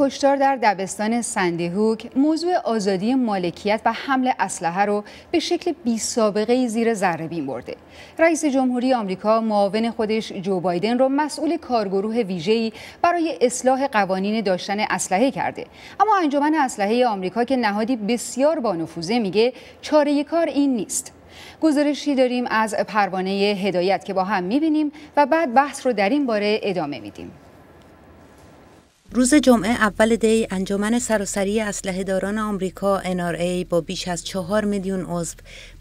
کشتار در دبستان هوک موضوع آزادی مالکیت و حمل اسلحه رو به شکل بی سابقه زیر ذره بین برده. رئیس جمهوری آمریکا معاون خودش جو بایدن رو مسئول کارگروه ویژه‌ای برای اصلاح قوانین داشتن اسلحه کرده. اما انجمن اسلحه آمریکا که نهادی بسیار با نفوذه میگه چاره کار این نیست. گزارشی داریم از پروانه هدایت که با هم میبینیم و بعد بحث رو در این باره ادامه میدیم. روز جمعه اول دی انجمن سراسری اسلحه داران آمریکا NRA با بیش از چهار میلیون عضو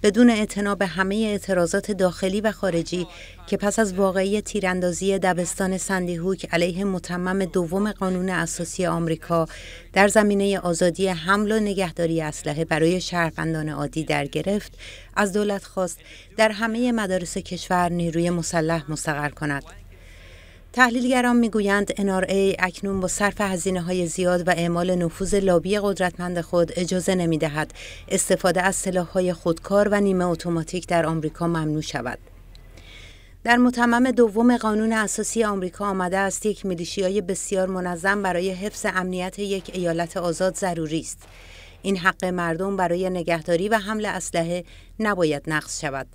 بدون اعتنا به همه اعتراضات داخلی و خارجی که پس از واقعی تیراندازی دبستان سندی هوک علیه متمم دوم قانون اساسی آمریکا در زمینه آزادی حمل و نگهداری اسلحه برای شهروندان عادی در گرفت از دولت خواست در همه مدارس کشور نیروی مسلح مستقر کند تحلیلگران میگویند NRA اکنون با صرف هزینه های زیاد و اعمال نفوذ لابی قدرتمند خود اجازه نمی دهد استفاده از سلاح های خودکار و نیمه اتوماتیک در آمریکا ممنوع شود. در متمم دوم قانون اساسی آمریکا آمده است یک میلیشیای بسیار منظم برای حفظ امنیت یک ایالت آزاد ضروری است. این حق مردم برای نگهداری و حمل اسلحه نباید نقض شود.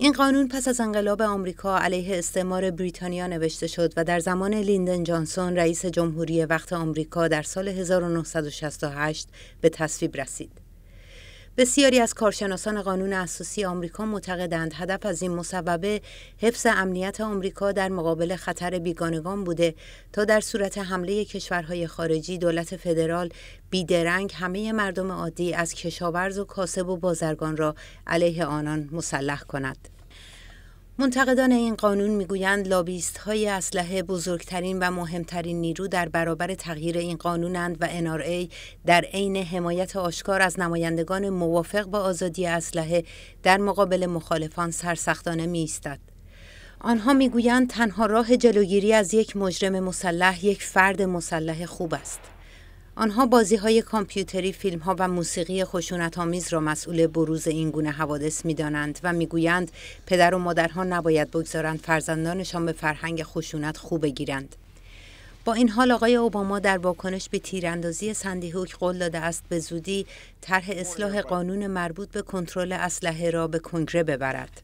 این قانون پس از انقلاب آمریکا علیه استعمار بریتانیا نوشته شد و در زمان لیندن جانسون رئیس جمهوری وقت آمریکا در سال 1968 به تصویب رسید. بسیاری از کارشناسان قانون اساسی آمریکا معتقدند هدف از این مصوبه حفظ امنیت آمریکا در مقابل خطر بیگانگان بوده تا در صورت حمله کشورهای خارجی دولت فدرال بیدرنگ همه مردم عادی از کشاورز و کاسب و بازرگان را علیه آنان مسلح کند. منتقدان این قانون میگویند لابیست های اسلحه بزرگترین و مهمترین نیرو در برابر تغییر این قانونند و NRA در عین حمایت آشکار از نمایندگان موافق با آزادی اسلحه در مقابل مخالفان سرسختانه می استد. آنها میگویند تنها راه جلوگیری از یک مجرم مسلح یک فرد مسلح خوب است. آنها بازی های کامپیوتری، فیلم ها و موسیقی خشونت آمیز را مسئول بروز این گونه حوادث می دانند و میگویند پدر و مادرها نباید بگذارند فرزندانشان به فرهنگ خشونت خوب بگیرند. با این حال آقای اوباما در واکنش به تیراندازی سندی هوک قول داده است به زودی طرح اصلاح قانون مربوط به کنترل اسلحه را به کنگره ببرد.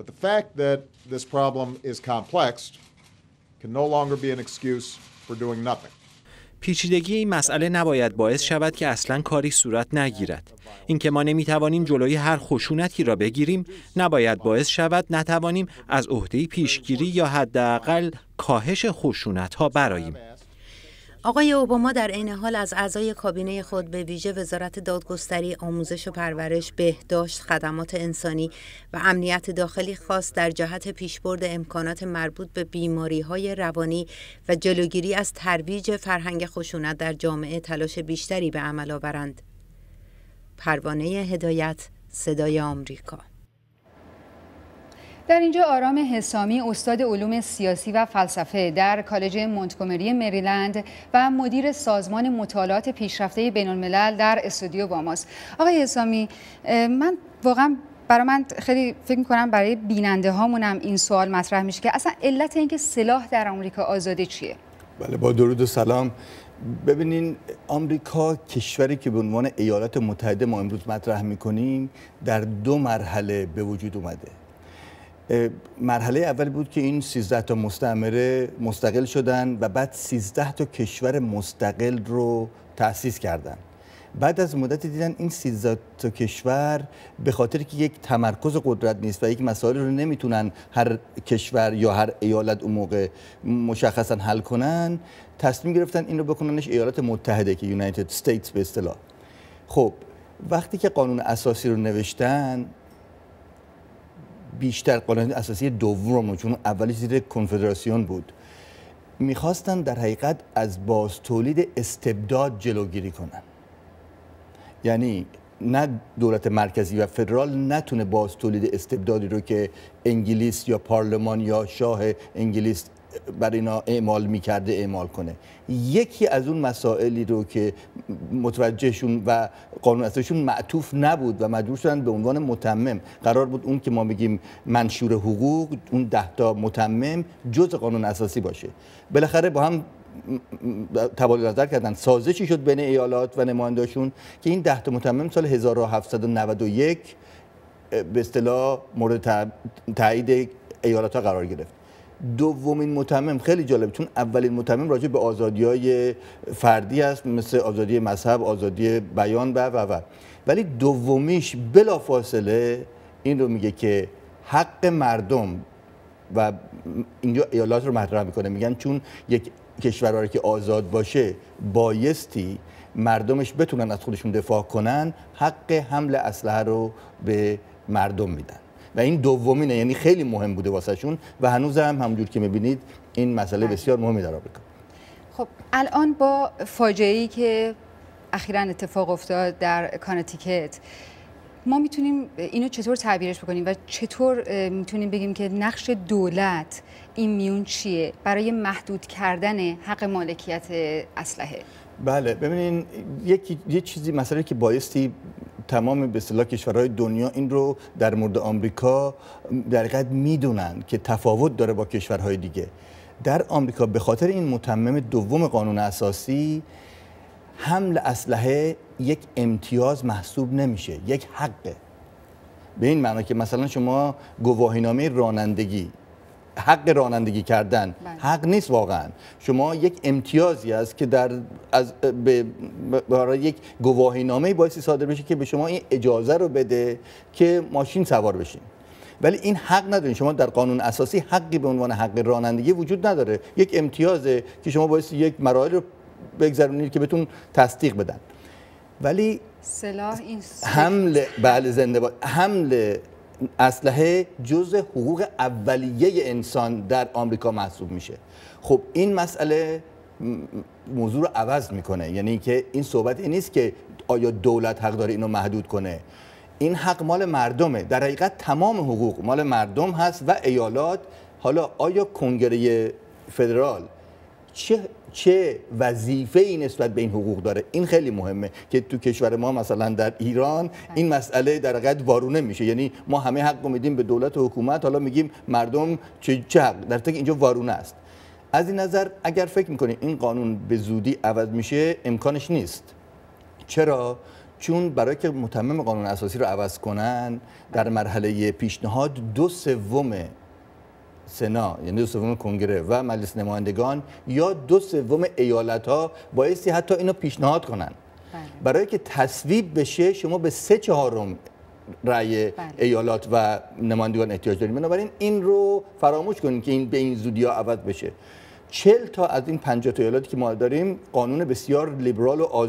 the fact that this problem is complex can no longer be an excuse for doing nothing. پیچیدگی این مسئله نباید باعث شود که اصلا کاری صورت نگیرد اینکه ما نمیتوانیم جلوی هر خشونتی را بگیریم نباید باعث شود نتوانیم از عهده پیشگیری یا حداقل کاهش خشونت ها براییم آقای اوباما در عین حال از اعضای کابینه خود به ویژه وزارت دادگستری، آموزش و پرورش، بهداشت، خدمات انسانی و امنیت داخلی خواست در جهت پیشبرد امکانات مربوط به بیماری های روانی و جلوگیری از ترویج فرهنگ خشونت در جامعه تلاش بیشتری به عمل آورند. پروانه هدایت صدای آمریکا در اینجا آرام حسامی استاد علوم سیاسی و فلسفه در کالج مونتگومری مریلند و مدیر سازمان مطالعات پیشرفته بین الملل در استودیو با ماست آقای حسامی من واقعا برای من خیلی فکر میکنم برای بیننده هامونم این سوال مطرح میشه که اصلا علت اینکه سلاح در آمریکا آزاده چیه بله با درود و سلام ببینین آمریکا کشوری که به عنوان ایالات متحده ما امروز مطرح میکنیم در دو مرحله به وجود اومده مرحله اول بود که این 13 تا مستعمره مستقل شدن و بعد 13 تا کشور مستقل رو تأسیس کردن بعد از مدتی دیدن این 13 تا کشور به خاطر که یک تمرکز قدرت نیست و یک مسائل رو نمیتونن هر کشور یا هر ایالت اون موقع مشخصا حل کنن تصمیم گرفتن این رو بکننش ایالات متحده که United States به اصطلاح خب وقتی که قانون اساسی رو نوشتن بیشتر قانون اساسی دوم چون اولی زیر کنفدراسیون بود میخواستن در حقیقت از باز تولید استبداد جلوگیری کنن یعنی نه دولت مرکزی و فدرال نتونه باز تولید استبدادی رو که انگلیس یا پارلمان یا شاه انگلیس برای اینا اعمال میکرده اعمال کنه یکی از اون مسائلی رو که متوجهشون و قانون اساسیشون معطوف نبود و مجبور شدن به عنوان متمم قرار بود اون که ما بگیم منشور حقوق اون ده تا متمم جز قانون اساسی باشه بالاخره با هم تبادل نظر کردن سازشی شد بین ایالات و نمانداشون که این ده تا متمم سال 1791 به اصطلاح مورد تایید ایالات ها قرار گرفت دومین متمم خیلی جالب چون اولین متمم راجع به آزادی های فردی است مثل آزادی مذهب آزادی بیان و و و ولی دومیش بلا فاصله این رو میگه که حق مردم و اینجا ایالات رو مطرح میکنه میگن چون یک کشور که آزاد باشه بایستی مردمش بتونن از خودشون دفاع کنن حق حمل اسلحه رو به مردم میدن و این دومینه یعنی خیلی مهم بوده واسهشون و هنوز هم همونجور که میبینید این مسئله بله. بسیار مهمی در آمریکا خب الان با فاجعه که اخیرا اتفاق افتاد در کانتیکت ما میتونیم اینو چطور تعبیرش بکنیم و چطور میتونیم بگیم که نقش دولت این میون چیه برای محدود کردن حق مالکیت اسلحه بله ببینین یکی یه چیزی مسئله که بایستی تمام به کشورهای دنیا این رو در مورد آمریکا در حقیقت میدونن که تفاوت داره با کشورهای دیگه در آمریکا به خاطر این متمم دوم قانون اساسی حمل اسلحه یک امتیاز محسوب نمیشه یک حقه به این معنا که مثلا شما گواهینامه رانندگی حق رانندگی کردن بله. حق نیست واقعا شما یک امتیازی است که در از برای یک گواهی نامه باعث صادر بشه که به شما این اجازه رو بده که ماشین سوار بشین ولی این حق ندارین شما در قانون اساسی حقی به عنوان حق رانندگی وجود نداره یک امتیازه که شما بایستی یک مراحل رو بگذرونید که بهتون تصدیق بدن ولی سلاح این حمل بله زنده باد حمل اسلحه جز حقوق اولیه انسان در آمریکا محسوب میشه خب این مسئله موضوع رو عوض میکنه یعنی اینکه این صحبت این نیست که آیا دولت حق داره اینو محدود کنه این حق مال مردمه در حقیقت تمام حقوق مال مردم هست و ایالات حالا آیا کنگره فدرال چه چه وظیفه ای نسبت به این حقوق داره این خیلی مهمه که تو کشور ما مثلا در ایران این مسئله در حقیقت وارونه میشه یعنی ما همه حق میدیم به دولت و حکومت حالا میگیم مردم چه, چه حق در تک اینجا وارونه است از این نظر اگر فکر میکنید این قانون به زودی عوض میشه امکانش نیست چرا چون برای که متمم قانون اساسی رو عوض کنن در مرحله پیشنهاد دو سوم سنا یعنی دو سوم کنگره و مجلس نمایندگان یا دو سوم ایالت ها بایستی حتی اینو پیشنهاد کنن بله. برای که تصویب بشه شما به سه چهارم رای بله. ایالات و نمایندگان احتیاج داریم بنابراین این رو فراموش کنید که این به این زودی ها عوض بشه چل تا از این پنجاه تا که ما داریم قانون بسیار لیبرال و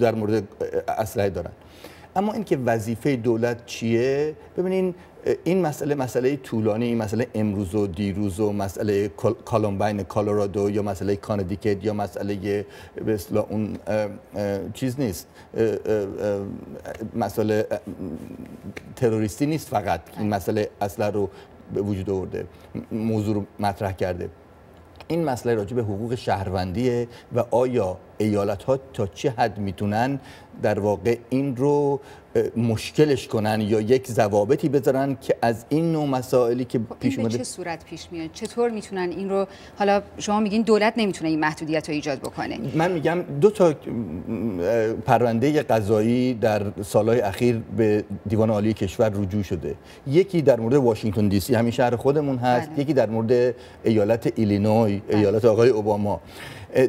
در مورد اسلحه دارن اما اینکه وظیفه دولت چیه ببینین این مسئله مسئله طولانی این مسئله امروز و دیروز و مسئله کالومباین کالورادو یا مسئله کاندیکت یا مسئله به اون چیز نیست مسئله تروریستی نیست فقط این مسئله اصلا رو به وجود آورده موضوع رو مطرح کرده این مسئله راجع به حقوق شهروندیه و آیا ایالت ها تا چه حد میتونن در واقع این رو مشکلش کنن یا یک ضوابطی بذارن که از این نوع مسائلی که خب، پیش اومده چه صورت پیش میاد چطور میتونن این رو حالا شما میگین دولت نمیتونه این محدودیت رو ایجاد بکنه من میگم دو تا پرونده قضایی در سالهای اخیر به دیوان عالی کشور رجوع شده یکی در مورد واشنگتن دی سی همین شهر خودمون هست بله. یکی در مورد ایالت ایلینوی بله. ایالت آقای اوباما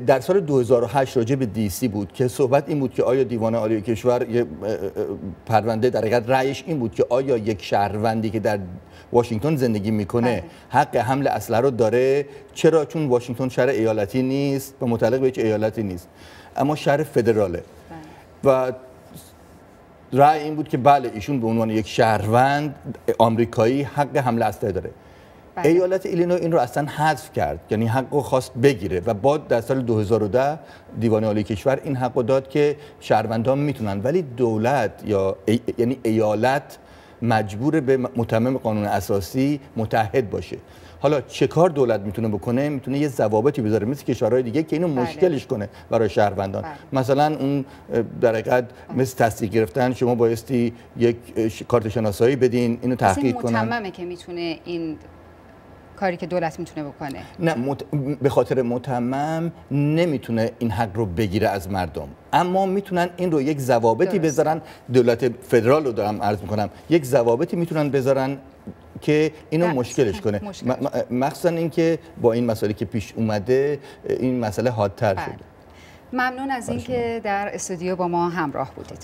در سال 2008 راجع به دیسی بود که صحبت این بود که آیا دیوان عالی کشور یه پرونده در حقیقت رأیش این بود که آیا یک شهروندی که در واشنگتن زندگی میکنه بله. حق حمل اسلحه رو داره چرا چون واشنگتن شهر ایالتی نیست و متعلق به هیچ ایالتی نیست اما شهر فدراله بله. و رأی این بود که بله ایشون به عنوان یک شهروند آمریکایی حق حمل اسلحه داره بله. ایالت ایلینو این رو اصلا حذف کرد یعنی حق رو خواست بگیره و بعد در سال 2010 دیوان عالی کشور این حق رو داد که شهروندان میتونن ولی دولت یا یعنی ایالت مجبور به متمم قانون اساسی متحد باشه حالا چه کار دولت میتونه بکنه میتونه یه ضوابطی بذاره مثل کشورهای دیگه که اینو بله. مشکلش کنه برای شهروندان بله. مثلا اون در حقیقت مثل تصدیق گرفتن شما بایستی یک کارت شناسایی بدین اینو تحقیق کنن که میتونه این کاری که دولت میتونه بکنه نه به خاطر متمم نمیتونه این حق رو بگیره از مردم اما میتونن این رو یک ضوابطی بذارن دولت فدرال رو دارم عرض میکنم یک ضوابطی میتونن بذارن که اینو مشکلش کنه مخصوصا اینکه با این مسئله که پیش اومده این مسئله حادتر بله. شده ممنون از اینکه در استودیو با ما همراه بودید